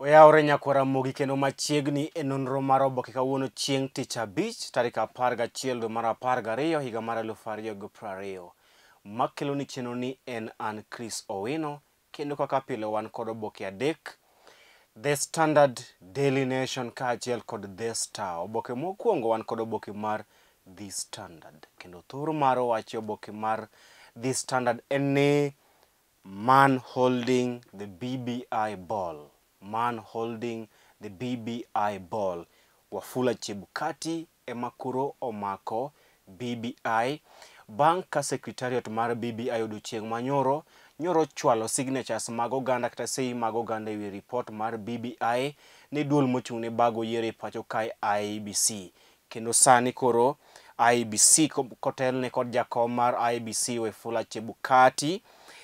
oyawre nyakwara mogi kendo machiegni e nonro mar oboke kawuono chieng' tich abich tarik apar gachiel dwe mar apar gariyo higa mar alufu ariyo gi pir ariyo makelo ni chenro ni en an chris owino kendo kaka pile wan kod oboke adek the standard daily nation kaachiel kod the star oboke mokwongo wan kod oboke mar the standard kendo thoro mar wache oboke mar the standard en ni man holding the bbi ball man holding the BBI ball. Wafula Chebukati emakuro omako BBI. Bang ka secretariat mar BBI oduchieng manyoro, nyoro chwalo signatures mag oganda kata sei mag oganda ewi report mar BBI ni duol mochung' ne bago yiero e pacho kae IBC. Kendo sani koro IBC kotelne kod jakom mar IBC Wafula Chebukati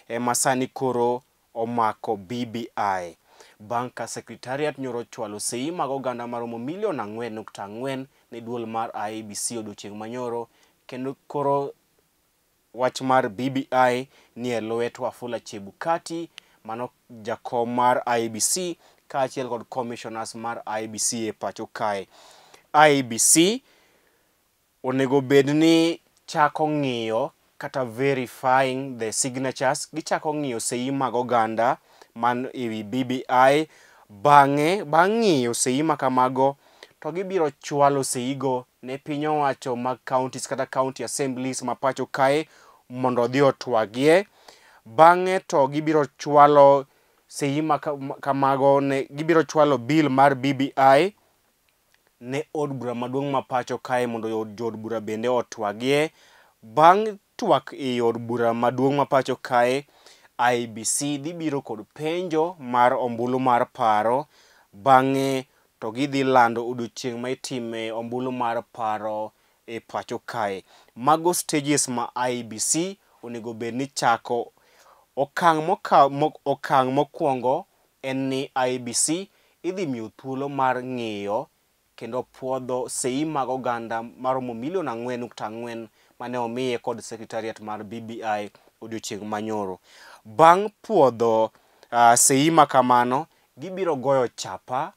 ema sani koro omako BBI. bang' ka Secretariat nyoro chwalo sei mag oganda maromo milion ang'wen nukta ang'wen ne duol mar IEBC odiochieng' manyoro kendo koro wach mar BBI ni e lwet Wafula Chebukati mano jakom mar IEBC kaachiel kod commissioners mar IEBC e pacho kae. IEBC onego bed ni chako ng'iyo kata verifying the signatures gichako ng'iyo sei mag oganda man e wi BBI. Bang'e, bang' ng'iyo seyi ma kamago, to gibiro chwalo seyi go ne piny owacho mag counties kata county assemblies ma pacho kae mondo odhi otwagie. Bang'e to gibiro chwalo seyi ma kamago ne gibiro chwalo bill mar BBI ne od bura maduong' ma pacho kae mondo jood bura bende otwagie. Bang' twak e od bura maduong' ma pacho kae, IBC dhi biro kod penjo mar ombulu mar paro bang'e to gidhi lando odiochieng' ma itime ombulu mar paro e pacho kae. Mago stages ma IBC onego bed ni chako. Okang' okang' mokwongo en ni IBC idhi miyo thuolo mar ng'iyo kendo puodho seyi mag oganda maromo milion ang'wen nukta ang'wen mane omiye kod secretariat mar BBI odiochieng' manyoro. bang' puodho uh, seyi ma kamano gibiro goyo chapa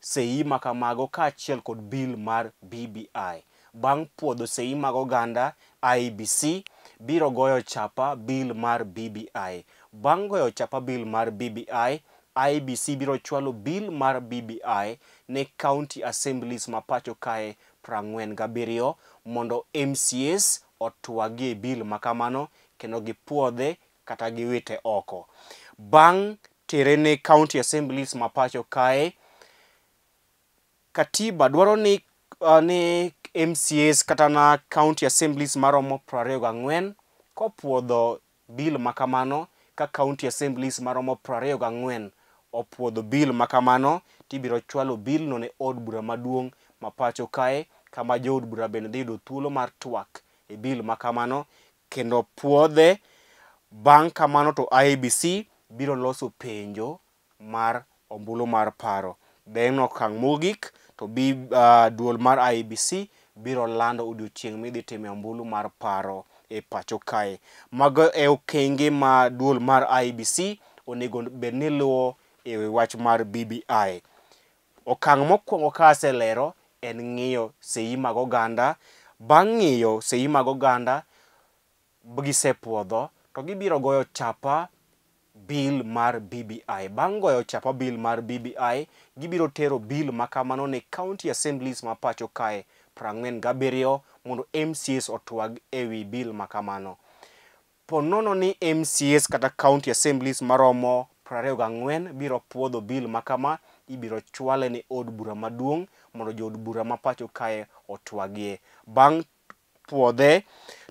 seyi ma kamago kaachiel kod bill mar BBI bang' puodho seyi mag oganda IBC biro goyo chapa bill mar BBI bang' goyo chapa bill mar BBI IBC biro chwalo bill mar BBI ne county assemblies ma pacho kae 47 mondo MCAs otwagie bill ma kamano kendo gipuodhe kata giwite oko. Bang' tere ne county assemblies mapacho kae, katiba dwaro ni, uh, ni MCAs kata na county assemblies maromo 24 kopuodho bill makamano ka county assemblies maromo 24 opuodho bill makamano tibiro chwalo bill no ne od bura maduong' mapacho kae kama jood bura bende dhi yudo thuolo mar twak e bill makamano kendo puodhe Bang' kamano to IEBC biro loso penjo mar ombulu mar paro. Then okang' mogik to bi uh, duol mar IEBC biro lando odiochieng' midhi time ombulu mar paro e pacho kae. Mago e okenge ma duol mar IEBC onego bed ni luwo e wach mar BBI. Okang' mokwongo ka aselero en ng'iyo seyi mag oganda. Bang' ng'iyo seyi mag oganda gisepuodho. to gibiro goyo chapa bill mar BBI. Bang' goyo chapa bill mar BBI, gibiro tero bill makamano ne county assemblies ma pacho kae 47 mondo MCAs otwag e wi bill makamano. Ponono ni MCAs kata county assemblies maromo 24 biro puodho bill makama, ibiro chwale ne od bura maduong' mondo jood bura ma pacho kae otwagie. Bang' puodhe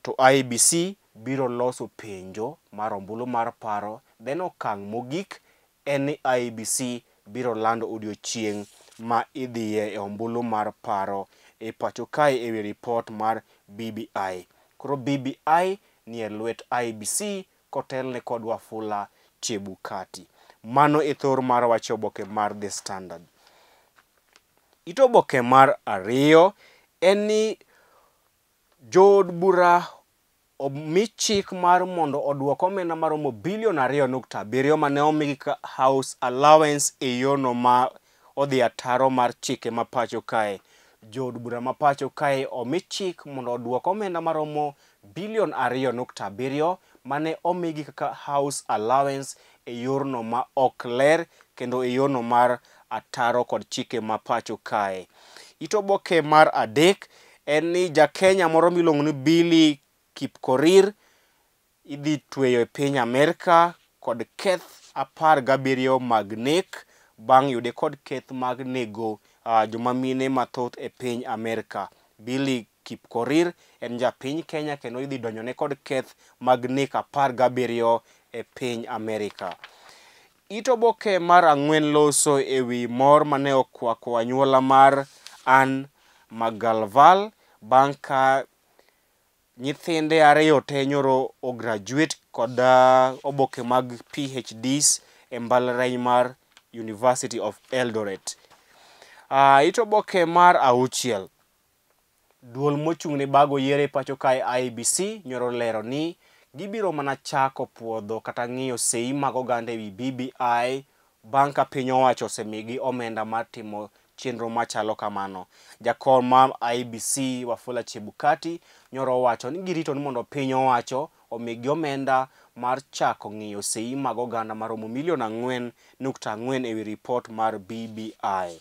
to IBC biro loso penjo mar ombulu mar paro then okang' mogik en ni IBC biro lando odiochieng' ma idhiye e ombulu mar paro e pacho kae ewi ripot mar BBI. Koro BBI ni e lwet IBC kotelne kod Wafula Chebukati. Mano e thor mar wach oboke mar The Standard. It oboke mar ariyo en ni jood bura omi chik mar mondo odwok omenda maromo bilion 2.7 ma ne omigi House Allowance e yono ma odhi ataro mar chike ma pacho kae. Jo od bura ma pacho kae omi chik mondo odwok omenda maromo bilion 2.7 ma ne omigi kaka House Allowance e yorno ma ok ler kendo e yorno mar ataro kod chike ma pacho kae. It oboke mar adek en ni ja Kenya moro miluongo ni Billy Kipkorir idhi tweyo e piny Amerika kod keth apar gabiriyo mag nek bang' yude kod keth mag nego uh, joma mine mathoth e piny Amerika. Billy Kipkorir en japiny Kenya kendo idhi donjone kod keth mag nek apar gabiriyo e piny Amerika. It oboke mar ang'wen loso e wi mor mane okwako anyuola mar Ann Magalval bang' ka nyithinde ariyo te nyoro o graduate kod oboke mag PhDs e mbalariany mar University of Eldoret. It oboke mar auchiel, duol mochung' ne bago yiero e pacho kae IEBC nyoro olero ni gibiro mana chako puodho kata ng'iyo sei mag oganda e wi BBI bang' ka piny owacho osemigi omenda mar timo chenro machalo kamano. Jakom ma IBC Wafula Chebukati nyoro wacho ni girito ni mondo piny owacho omigi omenda mar chako ng'iyo sei mag oganda maromo milion ang'wen nukta ang'wen ewi ripot mar BBI.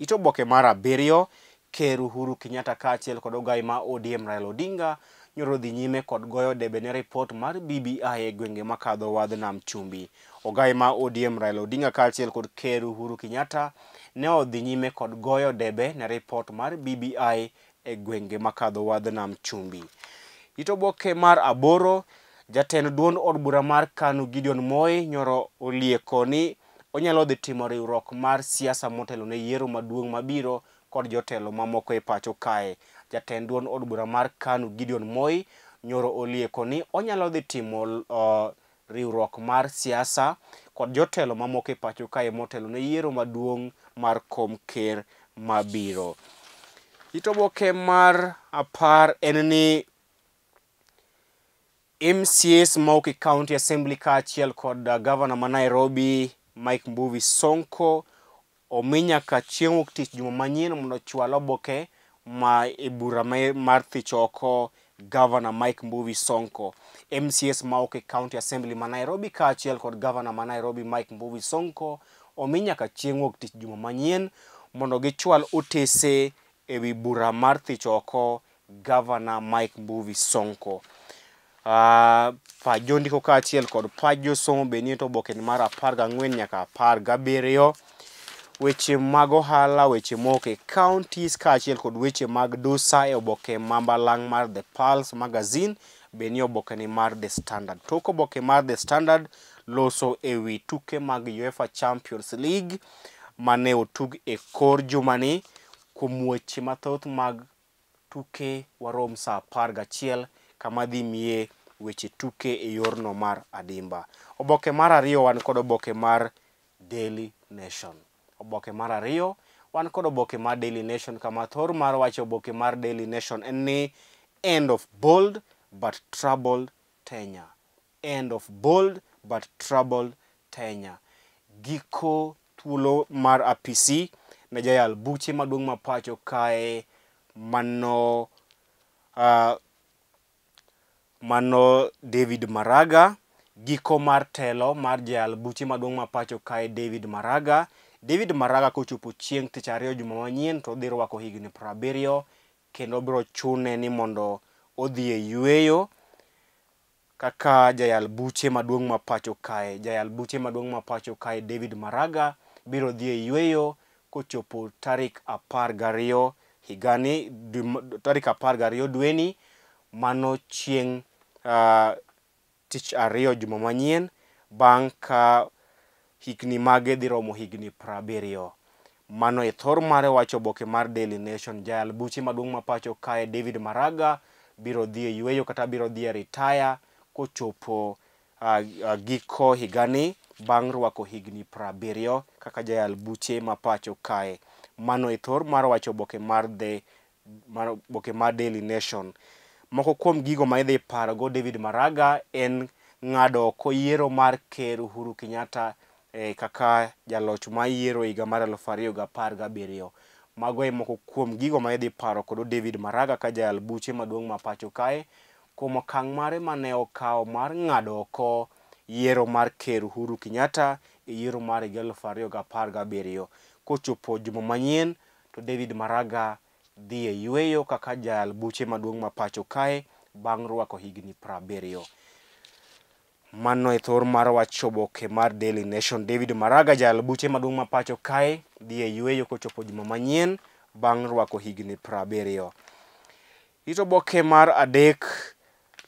Ito oboke mar abiriyo, Ker Uhuru Kenyatta kaachiel kod ogai ma ODM Raila Odinga nyoro dhi nyime kod goyo debe ne ripot mar BBI e gwenge makadho wadh nam chumbi. Ogai ma ODM Raila Odinga kaachiel kod Ker Uhuru Kenyatta ne odhi nyime kod goyo debe ne ripot mar BBI e gwenge makadho wadh nam chumbi. It oboke mar aboro, jatend duond od bura mar KANU Gideon Moi nyoro olieko ni onyalo dhi timo riwruok mar siasa motelo ne yiero maduong' mabiro kod jotelo mamoko e pacho kae. Jatend duond od bura mar KANU Gideon Moi nyoro olieko ni onyalo dhi timo uh, riwruok mar siasa kod jotelo mamoko e pacho kae motelo ne yiero maduong' mar kom ker mabiro. It oboke mar apar en ni MCAs ma Oki County Assembly kaachiel kod uh, gavana ma Nairobi Mike Mbuvi Sonko omi nyaka chieng' wuok tich juma manyien mondo chwal oboke ma e bura e, mar thich oko gavana Mike Mbuvi Sonko. MCAs ma Oki County Assembly ma Nairobi kaachiel kod gavana ma Nairobi Mike Mbuvi Sonko omi nyaka chieng' wuok tich juma manyien mondo gichwal otese e wi bura mar thich oko gavana Mike Mbuvi Sonko. Uh, ah, pajo ndiko kaachiel kod pajo somo be nie oboke mar apar gang'wen nyaka apar gabiriyo. Weche mag ohala, weche moko e counties kaachiel kod weche mag dusa e oboke mambalang' mar The Pulse Magazine be nie oboke ni mar The Standard. Tok oboke mar The Standard, loso e wi tuke mag UEFA Champions League mane otug e kor jumani kuom weche mathoth mag tuke warom saa apar gachiel kama dhi miye weche tuke e yorno mar adimba oboke mar ariyo wan kod oboke mar daily nation oboke mar ariyo wan kod oboke mar daily nation kama thor mar wacho oboke mar daily nation en ni end of bold but troubled tenya end of bold but trouble Tenya. Giko thuolo mar APC ne jayal buche maduong' ma pacho kae mano uh, mano David Maraga giko mar telo mar jayal buche maduong' ma pacho kae David Maraga David Maraga kochopo chieng' tich ariyo juma manyien to odhi rwako higni 70 kendo biro chune ni mondo odhi e yueyo kaka jayal buche maduong' ma pacho kae jayal buche maduong' ma pacho kae David Maraga biro dhi e yueyo kochopo tarik apar gariyo higani tarik apar gariyo dweni mano chieng' uh, tich ariyo juma manyien bang' ka higni mage dhi romo higni prabiriyo mano e thor mare wacho oboke mar Daily Nation jayal buche maduong' ma pacho kae David Maraga biro dhi e yueyo kata biro dhi e retire kochopo uh, uh, giko higani bang' rwako higni 70 kaka jayal buche ma pacho kae. Mano e thor mar wacho oboke mar the mar oboke mar Daily Nation. Moko kuom gigo ma idhi paro go David Maraga en ng'ado oko yiero mar Ker Uhuru Kenyatta eh, kaka jaloch ma yiero higa mar 2017. Mago e moko kuom gigo ma idhi paro kod David Maraga ka jayal buche maduong' ma pacho kae. kuom okang' mare mane okawo mar ng'ado oko yiero mar ker Uhuru Kenyatta e yiero mar 2017 kochopo juma manyien to David Maraga dhi e yueyo kaka jal buche maduong' ma pacho kae bang' rwako higni 70. Mano e thor mar wach oboke mar Daily Nation. David Maraga jal buche maduong' ma pacho kae dhi e yueyo kochopo juma manyien bang' rwako higni 70. Rito oboke mar adek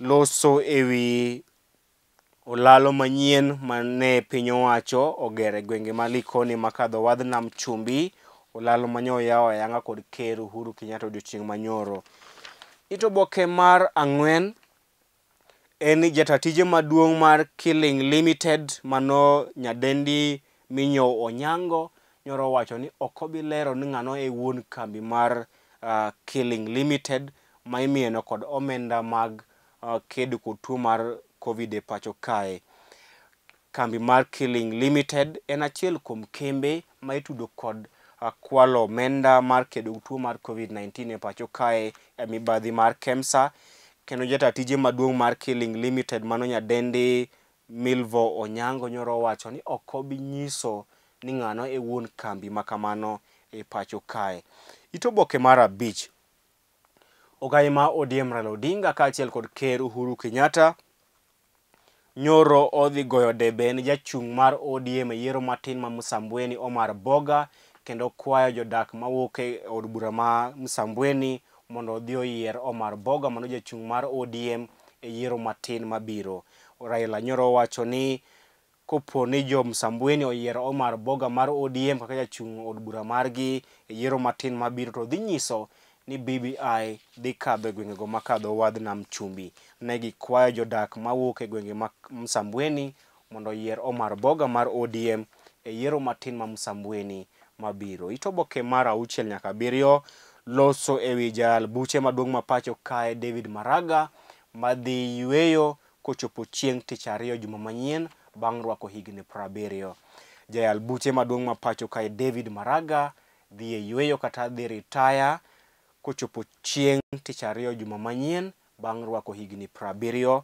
loso e wi olalo manyien mane piny owacho ogero e gwenge ma Likoni ma kadho wadh nam chumbi. Olalo mane oyaw ayanga kod ker Uhuru Kenyatta odiochieng' manyoro. It oboke mar ang'wen en ni jata tije maduong' mar Killing Limited mano nyadendi Minyo Onyango nyoro owacho ni ok obi lero ni ng'ano e wuon kambi mar uh, Killing Limited ma imieno kod omenda mag Uh, kedo kod tuo mar covid e pacho kae. Kambi mar Killing Limited en achiel kuom kembe ma itudo kod uh, kwalo omenda mar kedo tuo mar covid-19 e pacho kae e mibadhi mar Kemsa. Kendo jatatije maduong' mar Killing Limited mano nyadendi Milvo Onyango nyoro owacho ni ok obi nyiso ni ng'ano e wuon kambi ma kamano e pacho kae. It oboke mar abich. ogai ma ODM Raila Odinga kaachiel kod ker Uhuru Kenyatta nyoro odhi goyo debe ne jachung' mar ODM e yiero matin ma Msambweni Omar Boga kendo kwayo jodak mawuok e od bura ma Msambweni mondo odhi oyier Omar Boga mano jachung' mar ODM e yiero matin mabiro. Raila nyoro wacho ni kopo ni jo Msambweni oyiero Omar Boga mar ODM kaka jachung' od bura margi e yiero matin mabiro to dhi nyiso ni BBI dhi kadho e gwengego makadho wadh nam chumbi. Ne gikwayo jodak mawuok e gwenge ma Msambweni mondo oyier Omar Boga mar ODM e yiero matin ma Msambweni mabiro. It oboke mar auchiel nyaka abiriyo loso e wi jal buche maduong' ma pacho kae David Maraga madhi yueyo kochopo chieng' tich ariyo juma manyien bang' rwako higni prabiriyo. Jayal buche maduong' ma pacho kae David Maraga dhi e yueyo kata dhi ritaya kochopo chieng' tich ariyo juma manyien bang' rwako higni 70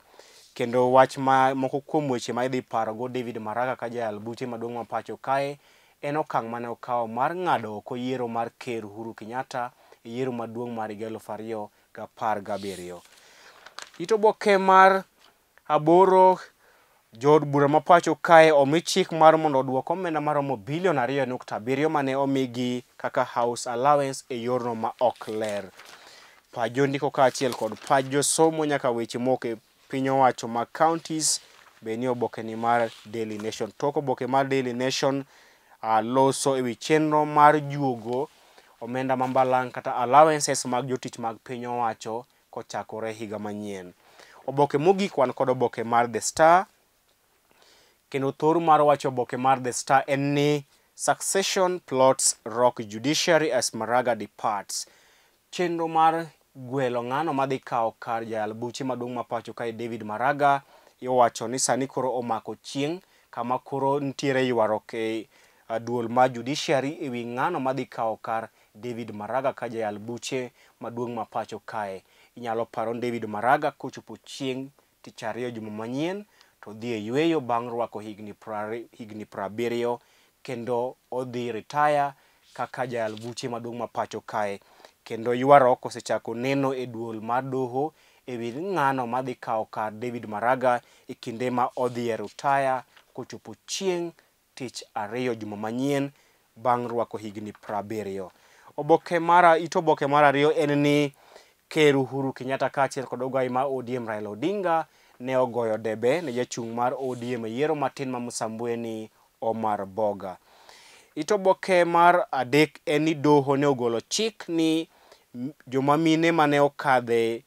kendo wach ma moko kuom weche ma idhi parogo David Maraga ka jayal buche maduong' ma pacho kae en okang' mane okawo mar ng'ado oko yiero mar ker Uhuru Kenyatta e yiero maduong' mar higa elufu ariyo gi apar gabiriyo. It oboke mar aboro Jood bura ma pacho kae omi chik mar mondo duok omenda maromo bilion 2.7 e mane omigi kaka house allowance e yorno ma ok ler. Pajo ndiko kaachiel kod pajo somo nyaka weche moko e piny owacho ma counties be ni oboke ni mar Daily Nation. Tok oboke mar Daily Nation uh, loso ewi chenro mar juogo omenda mambalang kata allowances mag jotich mag piny owacho kochakore higa manyien. Oboke mogik wan kod oboke mar The Star. kendo thor mar wacho oboke mar The Star en ni Succession plots rock judiciary as Maraga departs. Chenro mar gwelo ng'ano madhi kawo kar jal buche maduong' ma pacho kae David Maraga iwacho ni sani koro omako chieng' kama koro nitiere ywaruok e duol ma judiciary e wi ng'ano madhi kawo kar David Maraga ka jayal buche maduong' ma pacho kae. Inyalo paro David Maraga kochopo chieng' tich ariyo juma manyien. odhi e yueyo bang' rwako higni prabiriyo kendo odhi retire kaka jayal buche maduong' ma pacho kae kendo ywaruok osechako neno e duol mar doho e wi ng'ano madhi kawo kar David Maraga e kinde ma odhi e retire kochopo chieng' tich ariyo juma manyien bang' rwako higni prabiriyo. Oboke mara, it oboke mar ariyo en ni ker Uhuru Kenyatta kaachiel kod ogai mar ODM Raila Odinga ne ogoyo debe ne jachung' mar ODM e yiero matin ma Msambweni Omar Boga. It oboke mar adek en ni doho ne ogolo chik ni joma mine mane okadhe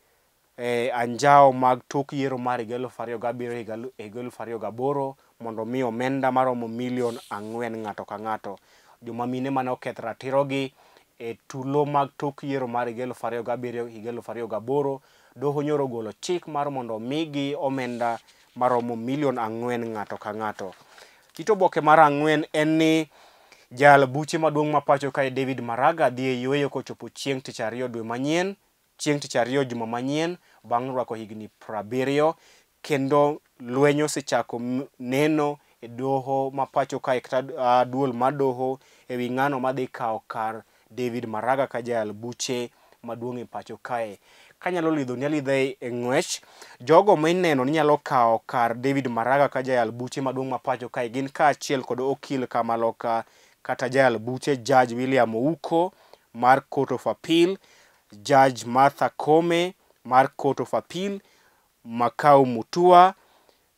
e anjao mag tok yiero mar 2007-2008 mondo mi omenda maromo milion ang'wen ng'ato ka ng'ato. Joma mine mane oketh ratirogi e tulo mag tok yiero mar 2007-2008 doho nyoro ogolo chik mar mondo omigi omenda maromo milion ang'wen ng'ato ka ng'ato. It oboke mar ang'wen en ni jal buche maduong' ma pacho kae David Maraga dhi e yueyo kochopo chieng' tich ariyo dwe manyien, chieng' tich ariyo juma manyien bang' rwako higni 70 kendo lweny osechako neno e doho ma pacho kae kata uh, duol ma doho e wi ng'ano madhi kawo kar David Maraga ka jal buche maduong' e pacho kae. kanyalo lidho ni alidha e ng'wech jogo mineno ni nyalo kawo kar David Maraga ka jayal buche maduong' ma pacho kae gin kaachiel kod okil Kamaloka kata jayal buche Judge William Ouko mar Court of Appeal, Judge Martha Kome mar Court of Appeal, Makau Mutua,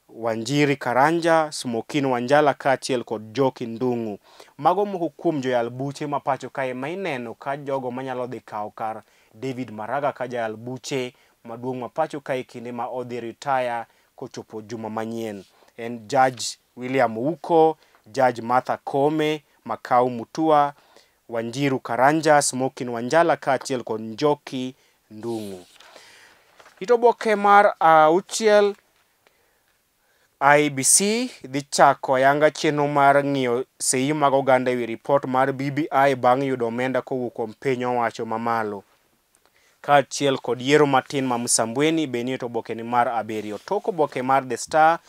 Wanjiri Karanja, Smokin Wanjala kaachiel kod Joki Ndung'u. Mago moko kuom joyal buche ma pacho kae ma ineno ka jogo manyalo dhi kawo kar David Maraga kajayal buche maduong' ma pacho kae kinde ma odhi retire kochopo juma manyien en judge William Uko, judge Martha Kome, Makau Mutua, Wanjiru Karanja, Smokin Wanjala kaachiel kod Njoki Ndung'u. itoboke oboke mar auchiel uh, IBC dhi chako ayanga chenro mar ng'iyo sei mag oganda ewi ripot mar BBI bang' yudo omenda kowuok kuom piny owacho mamalo. kaachiel kod yiero matin ma Msambweni be nie to obokeni mar abiriyo. Tok oboke mar The Star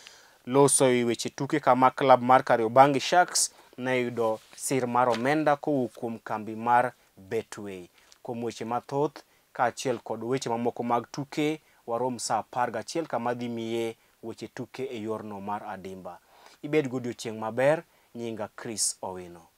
loso e weche tuke kama klab mar Kariobangi Sharks ne yudo sir mar omenda kowuok kuom kambi mar Betway. Kuom weche mathoth kaachiel kod weche mamoko mag tuke warom saa apar gachiel kama dhi miye weche tuke e yorno mar adimba. Ibed godiochieng' maber, nyinga Chris Owino.